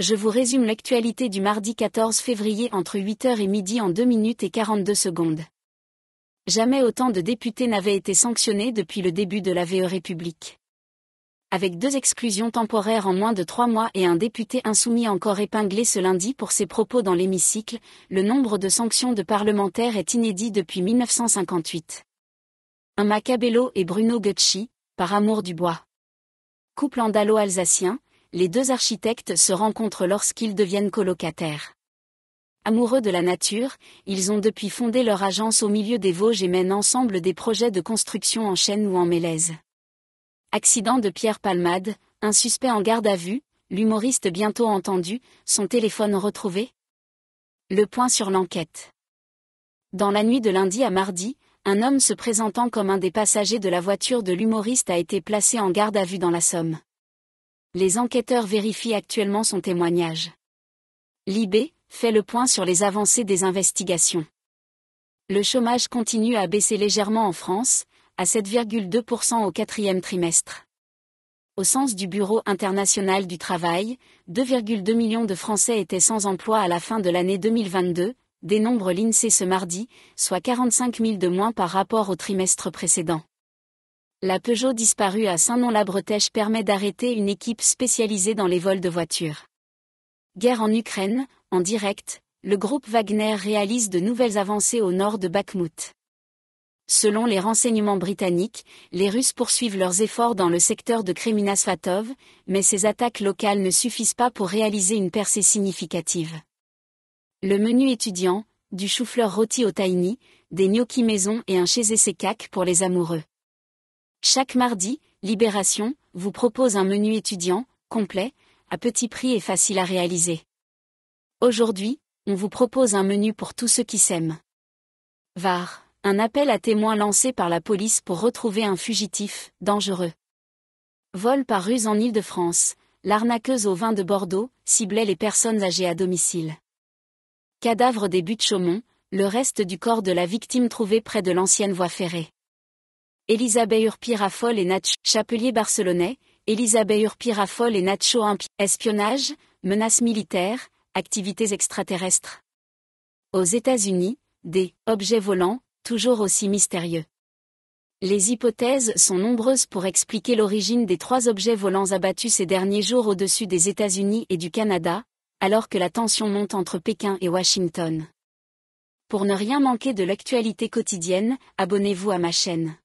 je vous résume l'actualité du mardi 14 février entre 8h et midi en 2 minutes et 42 secondes. Jamais autant de députés n'avaient été sanctionnés depuis le début de la VE République. Avec deux exclusions temporaires en moins de trois mois et un député insoumis encore épinglé ce lundi pour ses propos dans l'hémicycle, le nombre de sanctions de parlementaires est inédit depuis 1958. Un Macabello et Bruno Gucci, par amour du bois. Couple andalo-alsacien, les deux architectes se rencontrent lorsqu'ils deviennent colocataires. Amoureux de la nature, ils ont depuis fondé leur agence au milieu des Vosges et mènent ensemble des projets de construction en chêne ou en mélèze. Accident de Pierre Palmade, un suspect en garde à vue, l'humoriste bientôt entendu, son téléphone retrouvé. Le point sur l'enquête. Dans la nuit de lundi à mardi, un homme se présentant comme un des passagers de la voiture de l'humoriste a été placé en garde à vue dans la Somme. Les enquêteurs vérifient actuellement son témoignage. L'IB fait le point sur les avancées des investigations. Le chômage continue à baisser légèrement en France, à 7,2% au quatrième trimestre. Au sens du Bureau international du travail, 2,2 millions de Français étaient sans emploi à la fin de l'année 2022, dénombre l'INSEE ce mardi, soit 45 000 de moins par rapport au trimestre précédent la Peugeot disparue à Saint-Nom-la-Bretèche permet d'arrêter une équipe spécialisée dans les vols de voitures. Guerre en Ukraine, en direct, le groupe Wagner réalise de nouvelles avancées au nord de Bakhmut. Selon les renseignements britanniques, les Russes poursuivent leurs efforts dans le secteur de Svatov, mais ces attaques locales ne suffisent pas pour réaliser une percée significative. Le menu étudiant, du chou-fleur rôti au tahini, des gnocchis maison et un chez pour les amoureux. Chaque mardi, Libération vous propose un menu étudiant, complet, à petit prix et facile à réaliser. Aujourd'hui, on vous propose un menu pour tous ceux qui s'aiment. VAR, un appel à témoins lancé par la police pour retrouver un fugitif, dangereux. Vol par ruse en Île-de-France, l'arnaqueuse au vin de Bordeaux ciblait les personnes âgées à domicile. Cadavre des buttes Chaumont, le reste du corps de la victime trouvé près de l'ancienne voie ferrée. Elisabeth Urpi Raffol et Nacho, chapelier barcelonais, Elisabeth Urpi Raffol et Nacho espionnage, menaces militaires, activités extraterrestres. Aux États-Unis, des objets volants, toujours aussi mystérieux. Les hypothèses sont nombreuses pour expliquer l'origine des trois objets volants abattus ces derniers jours au-dessus des États-Unis et du Canada, alors que la tension monte entre Pékin et Washington. Pour ne rien manquer de l'actualité quotidienne, abonnez-vous à ma chaîne.